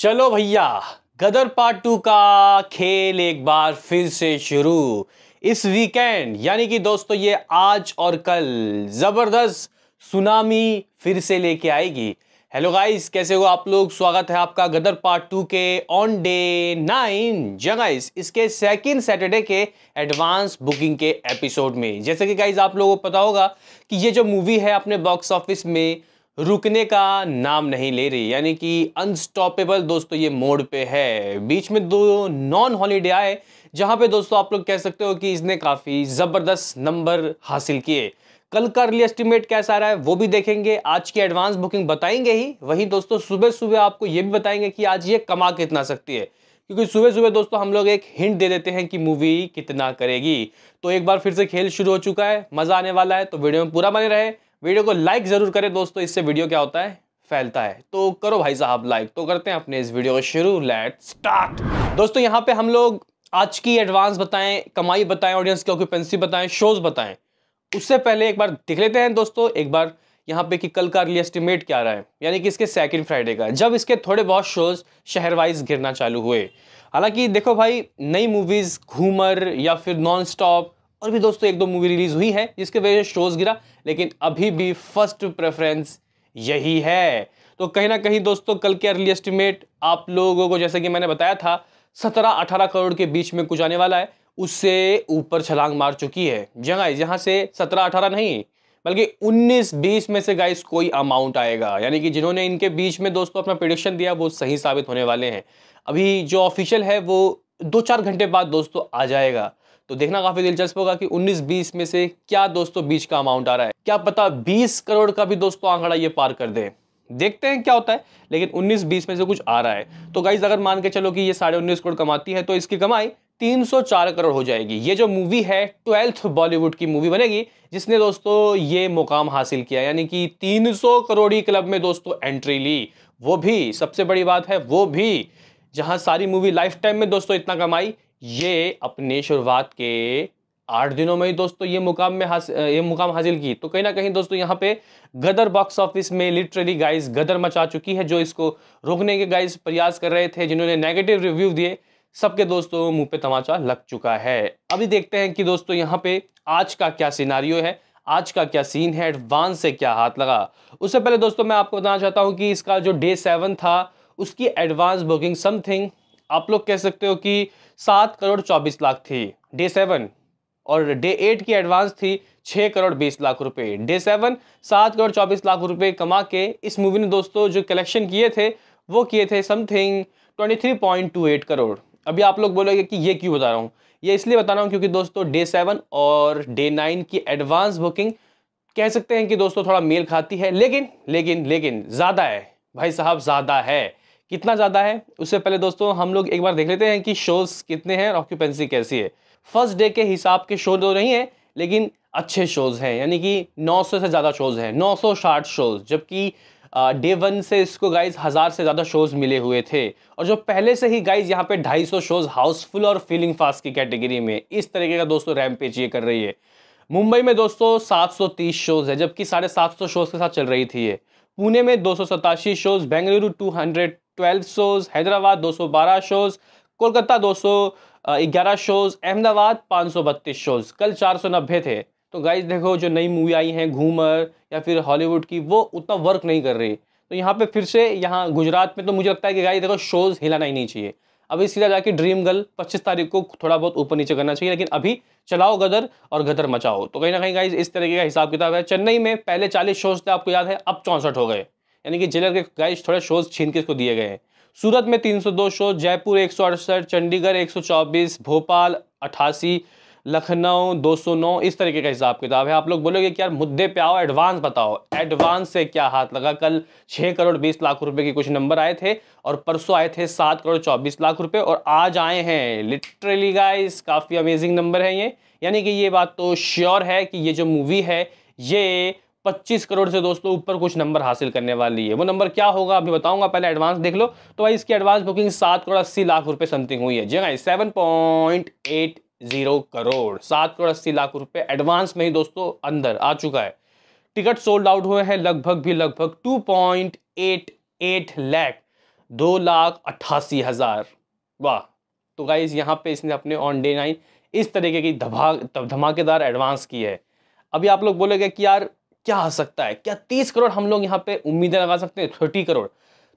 चलो भैया गदर part to का खेल एक बार फिर से शुरू इस वीकेंड यानी कि दोस्तों ये आज और कल ज़बरदस्त सुनामी फिर से लेके आएगी हेलो गाइस कैसे हो आप लोग स्वागत है आपका गदर पार्ट टू के ऑन डे नाइन जगाइस इसके सेकंड सैटरडे के एडवांस बुकिंग के एपिसोड में जैसे कि गाइस आप लोगों को पता होगा कि ये जो मूवी है अपने बॉक्स ऑफिस में रुकने का नाम नहीं ले रही यानी कि अनस्टॉपेबल दोस्तों ये मोड पे है बीच में दो नॉन हॉलीडे आए जहां पे दोस्तों आप लोग कह सकते हो कि इसने काफ़ी ज़बरदस्त नंबर हासिल किए कल का अर्ली एस्टिमेट कैसा आ रहा है वो भी देखेंगे आज की एडवांस बुकिंग बताएंगे ही वहीं दोस्तों सुबह सुबह आपको ये भी बताएंगे कि आज ये कमा कितना सकती है क्योंकि सुबह सुबह दोस्तों हम लोग एक हिंट दे देते हैं कि मूवी कितना करेगी तो एक बार फिर से खेल शुरू हो चुका है मज़ा आने वाला है तो वीडियो में पूरा बने रहे वीडियो को लाइक ज़रूर करें दोस्तों इससे वीडियो क्या होता है फैलता है तो करो भाई साहब लाइक तो करते हैं अपने इस वीडियो को शुरू लेट स्टार्ट दोस्तों यहाँ पे हम लोग आज की एडवांस बताएं कमाई बताएं ऑडियंस की ऑक्यूपेंसी बताएं शोज़ बताएं उससे पहले एक बार दिख लेते हैं दोस्तों एक बार यहाँ पे कि कल का रिली एस्टिमेट क्या रहा है यानी कि इसके सेकंड फ्राइडे का जब इसके थोड़े बहुत शोज़ शहर वाइज गिरना चालू हुए हालांकि देखो भाई नई मूवीज़ घूमर या फिर नॉन स्टॉप और भी दोस्तों एक दो मूवी रिलीज़ हुई है जिसके वजह से शोज़ गिरा लेकिन अभी भी फर्स्ट प्रेफरेंस यही है तो कहीं ना कहीं दोस्तों कल के अर्ली एस्टिमेट आप लोगों को जैसे कि मैंने बताया था सत्रह अठारह करोड़ के बीच में कुछ आने वाला है उससे ऊपर छलांग मार चुकी है जगह हाँ यहाँ से सत्रह अठारह नहीं बल्कि 19 20 में से गाइस कोई अमाउंट आएगा यानी कि जिन्होंने इनके बीच में दोस्तों अपना प्रिडिक्शन दिया वो सही साबित होने वाले हैं अभी जो ऑफिशियल है वो दो चार घंटे बाद दोस्तों आ जाएगा तो देखना काफ़ी दिलचस्प होगा कि 19-20 में से क्या दोस्तों बीच का अमाउंट आ रहा है क्या पता 20 करोड़ का भी दोस्तों आंकड़ा ये पार कर दे देखते हैं क्या होता है लेकिन 19-20 में से कुछ आ रहा है तो गाइज अगर मान के चलो कि ये साढ़े उन्नीस करोड़ कमाती है तो इसकी कमाई 304 करोड़ हो जाएगी ये जो मूवी है ट्वेल्थ बॉलीवुड की मूवी बनेगी जिसने दोस्तों ये मुकाम हासिल किया यानी कि 300 करोड़ी क्लब में दोस्तों एंट्री ली वो भी सबसे बड़ी बात है वो भी जहां सारी मूवी लाइफ टाइम में दोस्तों इतना कमाई ये अपने शुरुआत के आठ दिनों में ही दोस्तों ये मुकाम में हासिल ये मुकाम हासिल की तो कहीं ना कहीं दोस्तों यहाँ पे गदर बॉक्स ऑफिस में लिटरली गाइस गदर मचा चुकी है जो इसको रोकने के गाइस प्रयास कर रहे थे जिन्होंने नेगेटिव रिव्यू दिए सबके दोस्तों मुंह पे तमाचा लग चुका है अभी देखते हैं कि दोस्तों यहाँ पे आज का क्या सिनारियो है आज का क्या सीन है एडवांस से क्या हाथ लगा उससे पहले दोस्तों मैं आपको बताना चाहता हूँ कि इसका जो डे सेवन था उसकी एडवांस बुकिंग समथिंग आप लोग कह सकते हो कि सात करोड़ चौबीस लाख थी डे सेवन और डे एट की एडवांस थी छः करोड़ बीस लाख रुपए डे सेवन सात करोड़ चौबीस लाख रुपए कमा के इस मूवी ने दोस्तों जो कलेक्शन किए थे वो किए थे something twenty three point two eight crore अभी आप लोग बोलोगे कि ये क्यों बता रहा हूँ ये इसलिए बता रहा हूँ क्योंकि दोस्तों डे सेवन और डे नाइन की एडवांस बुकिंग कह सकते हैं कि दोस्तों थोड़ा मेल खाती है लेकिन लेकिन लेकिन ज़्यादा है भाई साहब ज़्यादा है कितना ज़्यादा है उससे पहले दोस्तों हम लोग एक बार देख लेते हैं कि शोज़ कितने हैं और ऑक्यूपेंसी कैसी है फर्स्ट डे के हिसाब के शो तो नहीं है लेकिन अच्छे शोज़ हैं यानी कि 900 से ज़्यादा शोज़ हैं 960 शोज़ जबकि डे वन से इसको गाइज हज़ार से ज़्यादा शोज़ मिले हुए थे और जो पहले से ही गाइज यहाँ पे 250 शोज़ हाउसफुल और फीलिंग फास्ट की कैटेगरी में इस तरीके का दोस्तों रैम पेज ये कर रही है मुंबई में दोस्तों 730 शोज़ है जबकि साढ़े सात शोज़ के साथ चल रही थी ये पुणे में दो shows Bengaluru two twelve shows Hyderabad दो शोज़ कोलकाता दो शोज़ अहमदाबाद पाँच शोज़ कल चार थे तो गाइज देखो जो नई मूवी आई हैं घूमर या फिर हॉलीवुड की वो उतना वर्क नहीं कर रही तो यहाँ पे फिर से यहाँ गुजरात में तो मुझे लगता है कि गाइज देखो शोज़ हिलाना ही नहीं चाहिए अभी सीधा जाके ड्रीम गर्ल पच्चीस तारीख को थोड़ा बहुत ऊपर नीचे करना चाहिए लेकिन अभी चलाओ गदर और गदर मचाओ तो कहीं ना कहीं गाइज इस तरीके का हिसाब किताब है चेन्नई में पहले चालीस शोज थे आपको याद है अब चौंसठ हो गए यानी कि जेलर के गाइस थोड़े शोज छीन के इसको दिए गए हैं सूरत में 302 शो जयपुर एक चंडीगढ़ 124 भोपाल अट्ठासी लखनऊ 209 इस तरीके का हिसाब किताब है आप लोग बोलोगे कि यार मुद्दे पे आओ एडवांस बताओ एडवांस से क्या हाथ लगा कल 6 करोड़ 20 लाख रुपए के कुछ नंबर आए थे और परसों आए थे 7 करोड़ 24 लाख रुपए और आज आए हैं लिटरली गाइस काफ़ी अमेजिंग नंबर है ये यानी कि ये बात तो श्योर है कि ये जो मूवी है ये 25 करोड़ से दोस्तों ऊपर कुछ नंबर हासिल करने वाली है वो नंबर क्या होगा अभी बताऊंगा पहले एडवांस देख लो तो भाई इसकी एडवांस बुकिंग सात करोड़ अस्सी लाख रुपए समथिंग हुई है जी हाँ seven point eight zero crore सात करोड़ अस्सी लाख रुपए एडवांस में ही दोस्तों अंदर आ चुका है टिकट सोल्ड आउट हुए हैं लगभग भी लगभग two point eight eight lakh दो लाख अट्ठासी हज़ार वाह तो गाइज यहाँ पे इसने अपने ऑन डे नाइन इस तरीके की धमाकेदार एडवांस की है अभी आप लोग बोलेगे कि यार क्या आ सकता है क्या तीस करोड़ हम लोग यहाँ पे उम्मीदें लगा सकते हैं थर्टी करोड़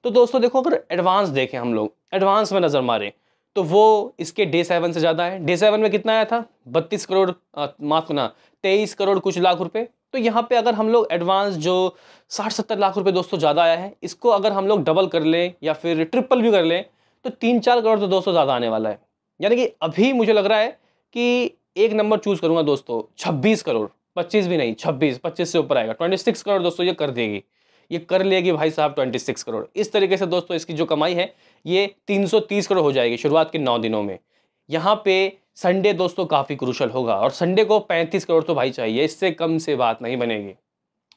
तो दोस्तों देखो अगर एडवांस देखें हम लोग एडवांस में नज़र मारें तो वो इसके डे सेवन से ज़्यादा है डे सेवन में कितना आया था बत्तीस करोड़ माफ ना तेईस करोड़ कुछ लाख रुपए तो यहाँ पे अगर हम लोग एडवांस जो साठ सत्तर लाख रुपए दोस्तों ज़्यादा आया है इसको अगर हम लोग डबल कर लें या फिर ट्रिपल भी कर लें तो तीन चार करोड़ तो दोस्तों ज़्यादा आने वाला है यानी कि अभी मुझे लग रहा है कि एक नंबर चूज़ करूँगा दोस्तों छब्बीस करोड़ पच्चीस भी नहीं छब्बीस पच्चीस से ऊपर आएगा ट्वेंटी सिक्स करोड़ दोस्तों ये कर देगी ये कर लेगी भाई साहब ट्वेंटी सिक्स करोड़ इस तरीके से दोस्तों इसकी जो कमाई है ये तीन सौ तीस करोड़ हो जाएगी शुरुआत के नौ दिनों में यहाँ पे संडे दोस्तों काफ़ी क्रूशल होगा और संडे को पैंतीस करोड़ तो भाई चाहिए इससे कम से बात नहीं बनेगी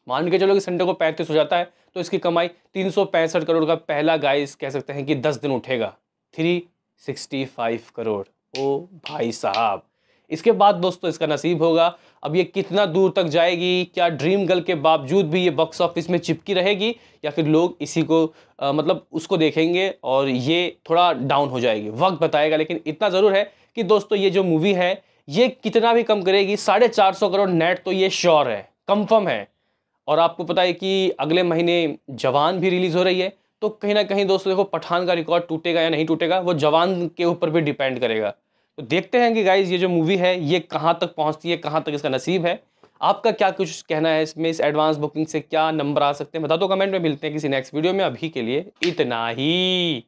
मान के चलो कि संडे को पैंतीस हो जाता है तो इसकी कमाई तीन करोड़ का पहला गाइस कह सकते हैं कि दस दिन उठेगा थ्री सिक्सटी फाइव करोड़ ओ भाई साहब इसके बाद दोस्तों इसका नसीब होगा अब ये कितना दूर तक जाएगी क्या ड्रीम गर्ल के बावजूद भी ये बॉक्स ऑफिस में चिपकी रहेगी या फिर लोग इसी को आ, मतलब उसको देखेंगे और ये थोड़ा डाउन हो जाएगी वक्त बताएगा लेकिन इतना ज़रूर है कि दोस्तों ये जो मूवी है ये कितना भी कम करेगी साढ़े चार सौ करोड़ नेट तो ये श्योर है कंफर्म है और आपको पता है कि अगले महीने जवान भी रिलीज़ हो रही है तो कहीं ना कहीं दोस्तों देखो पठान का रिकॉर्ड टूटेगा या नहीं टूटेगा वो जवान के ऊपर भी डिपेंड करेगा तो देखते हैं कि गाइज ये जो मूवी है ये कहाँ तक पहुँचती है कहाँ तक इसका नसीब है आपका क्या कुछ कहना है इसमें इस एडवांस बुकिंग से क्या नंबर आ सकते हैं बता दो कमेंट में मिलते हैं किसी नेक्स्ट वीडियो में अभी के लिए इतना ही